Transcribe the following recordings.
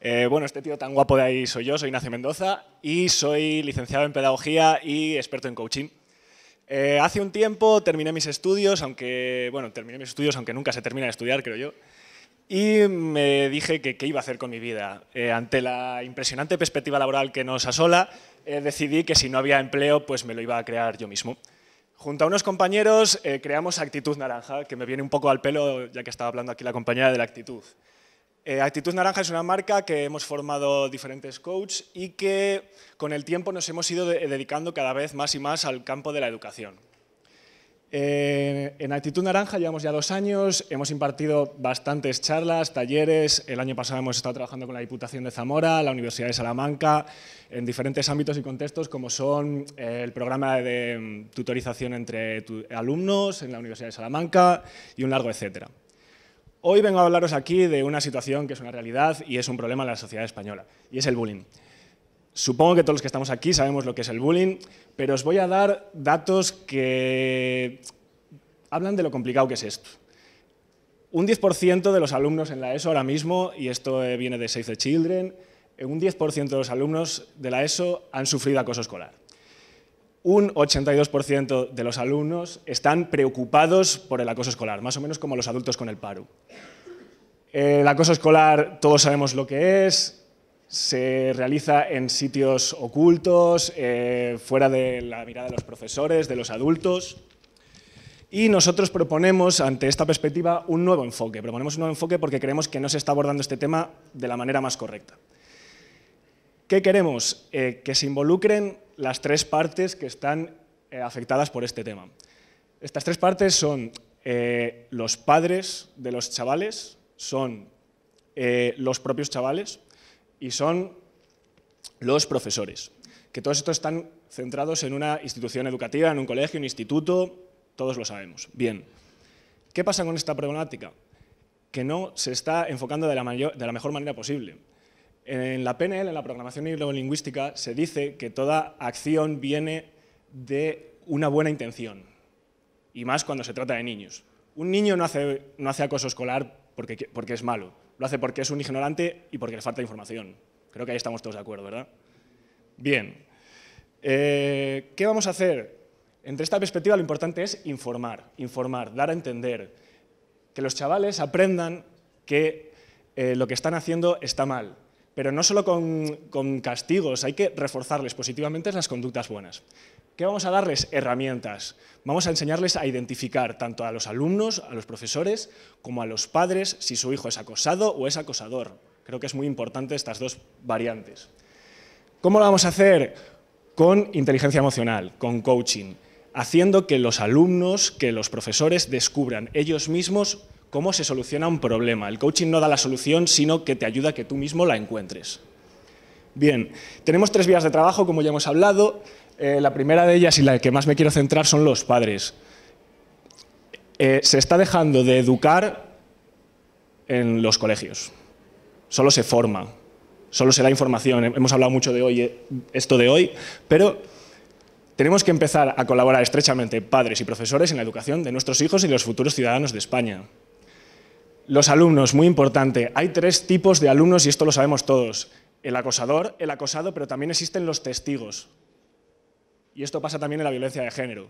Eh, bueno, este tío tan guapo de ahí soy yo, soy Ignacio Mendoza y soy licenciado en Pedagogía y experto en coaching. Eh, hace un tiempo terminé mis estudios, aunque, bueno, mis estudios aunque nunca se termina de estudiar, creo yo, y me dije que qué iba a hacer con mi vida. Eh, ante la impresionante perspectiva laboral que nos asola, decidí que si no había empleo, pues me lo iba a crear yo mismo. Junto a unos compañeros creamos Actitud Naranja, que me viene un poco al pelo, ya que estaba hablando aquí la compañera de la actitud. Eh, Actitud Naranja es una marca que hemos formado diferentes coaches y que con el tiempo nos hemos ido eh, dedicando cada vez más y más al campo de la educación. Eh, en Actitud Naranja llevamos ya dos años, hemos impartido bastantes charlas, talleres, el año pasado hemos estado trabajando con la Diputación de Zamora, la Universidad de Salamanca, en diferentes ámbitos y contextos como son el programa de mm, tutorización entre alumnos en la Universidad de Salamanca y un largo etcétera. Hoy vengo a hablaros aquí de una situación que es una realidad y es un problema en la sociedad española, y es el bullying. Supongo que todos los que estamos aquí sabemos lo que es el bullying, pero os voy a dar datos que hablan de lo complicado que es esto. Un 10% de los alumnos en la ESO ahora mismo, y esto eh, viene de Save the Children, eh, un 10% de los alumnos de la ESO han sufrido acoso escolar un 82% de los alumnos están preocupados por el acoso escolar, más o menos como los adultos con el paro. El acoso escolar, todos sabemos lo que es, se realiza en sitios ocultos, eh, fuera de la mirada de los profesores, de los adultos. Y nosotros proponemos, ante esta perspectiva, un nuevo enfoque. Proponemos un nuevo enfoque porque creemos que no se está abordando este tema de la manera más correcta. ¿Qué queremos? Eh, que se involucren las tres partes que están eh, afectadas por este tema. Estas tres partes son eh, los padres de los chavales, son los propios chavales y son los profesores. Que todos estos están centrados en una institución educativa, en un colegio, un instituto, todos lo sabemos. Bien, ¿qué pasa con esta problemática? Que no se está enfocando de la mejor manera posible. En la PNL, en la programación neurolingüística, se dice que toda acción viene de una buena intención, y más cuando se trata de niños. Un niño no hace, no hace acoso escolar porque, porque es malo, lo hace porque es un ignorante y porque le falta información. Creo que ahí estamos todos de acuerdo, ¿verdad? Bien, eh, ¿qué vamos a hacer? Entre esta perspectiva lo importante es informar, informar, dar a entender, que los chavales aprendan que eh, lo que están haciendo está mal, pero no solo con, castigos, hay que reforzarles positivamente las conductas buenas. ¿Qué vamos a darles? Herramientas. Vamos a enseñarles a identificar tanto a los alumnos, a los profesores, como a los padres si su hijo es acosado o es acosador. Creo que es muy importante estas dos variantes. ¿Cómo lo vamos a hacer? Con inteligencia emocional, con coaching, haciendo que los alumnos, que los profesores descubran ellos mismos cómo se soluciona un problema. El coaching no da la solución, sino que te ayuda a que tú mismo la encuentres. Bien, tenemos tres vías de trabajo, como ya hemos hablado. Eh, la primera de ellas y la que más me quiero centrar son los padres. Eh, se está dejando de educar en los colegios. Solo se forma, solo se da información. Hemos hablado mucho de hoy, eh, esto de hoy, pero tenemos que empezar a colaborar estrechamente padres y profesores en la educación de nuestros hijos y de los futuros ciudadanos de España. Los alumnos, muy importante. Hay tres tipos de alumnos y esto lo sabemos todos. El acosador, el acosado, pero también existen los testigos. Y esto pasa también en la violencia de género.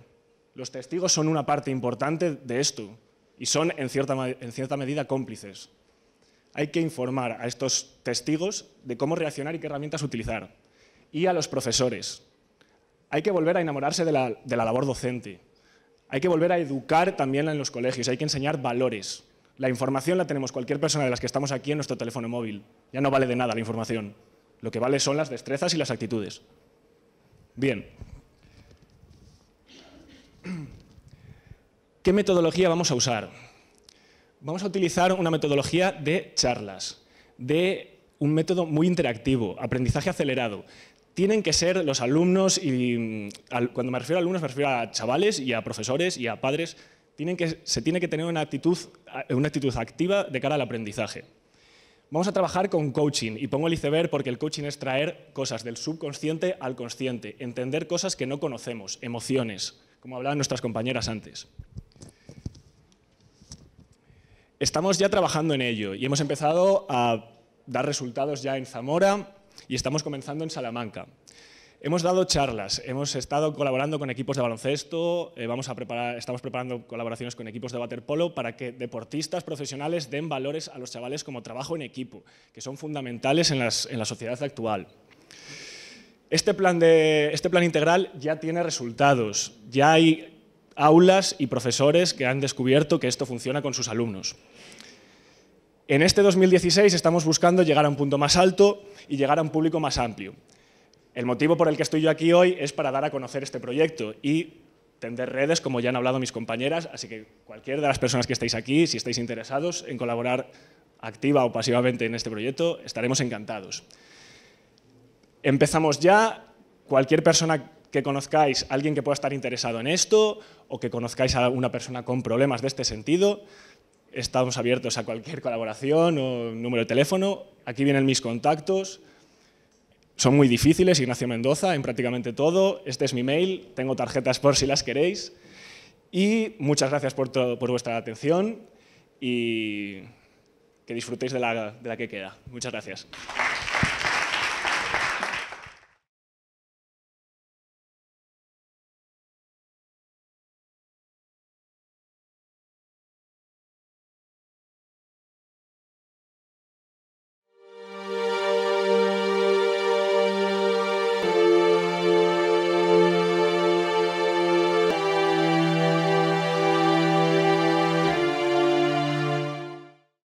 Los testigos son una parte importante de esto y son en cierta, en cierta medida cómplices. Hay que informar a estos testigos de cómo reaccionar y qué herramientas utilizar. Y a los profesores. Hay que volver a enamorarse de la labor docente. Hay que volver a educar también en los colegios. Hay que enseñar valores la información la tenemos cualquier persona de las que estamos aquí en nuestro teléfono móvil. Ya no vale de nada la información. Lo que vale son las destrezas y las actitudes. Bien. ¿Qué metodología vamos a usar? Vamos a utilizar una metodología de charlas, de un método muy interactivo, aprendizaje acelerado. Tienen que ser los alumnos, y mm, cuando me refiero a alumnos me refiero a chavales y a profesores y a padres, tienen que, se tiene que tener una actitud, una actitud activa de cara al aprendizaje. Vamos a trabajar con coaching y pongo el iceberg porque el coaching es traer cosas del subconsciente al consciente, entender cosas que no conocemos, emociones, como hablaban nuestras compañeras antes. Estamos ya trabajando en ello y hemos empezado a dar resultados ya en Zamora y estamos comenzando en Salamanca. Hemos dado charlas, hemos estado colaborando con equipos de baloncesto, eh, vamos a preparar, estamos preparando colaboraciones con equipos de waterpolo para que deportistas profesionales den valores a los chavales como trabajo en equipo, que son fundamentales en, la sociedad actual. Este plan, este plan integral ya tiene resultados, ya hay aulas y profesores que han descubierto que esto funciona con sus alumnos. En este 2016 estamos buscando llegar a un punto más alto y llegar a un público más amplio. El motivo por el que estoy yo aquí hoy es para dar a conocer este proyecto y tender redes, como ya han hablado mis compañeras, así que cualquier de las personas que estáis aquí, si estáis interesados en colaborar activa o pasivamente en este proyecto, estaremos encantados. Empezamos ya. Cualquier persona que conozcáis, alguien que pueda estar interesado en esto o que conozcáis a una persona con problemas de este sentido, estamos abiertos a cualquier colaboración o número de teléfono. Aquí vienen mis contactos. Son muy difíciles, Ignacio Mendoza, en prácticamente todo. Este es mi mail, tengo tarjetas por si las queréis. Y muchas gracias por, vuestra atención y que disfrutéis de la que queda. Muchas gracias.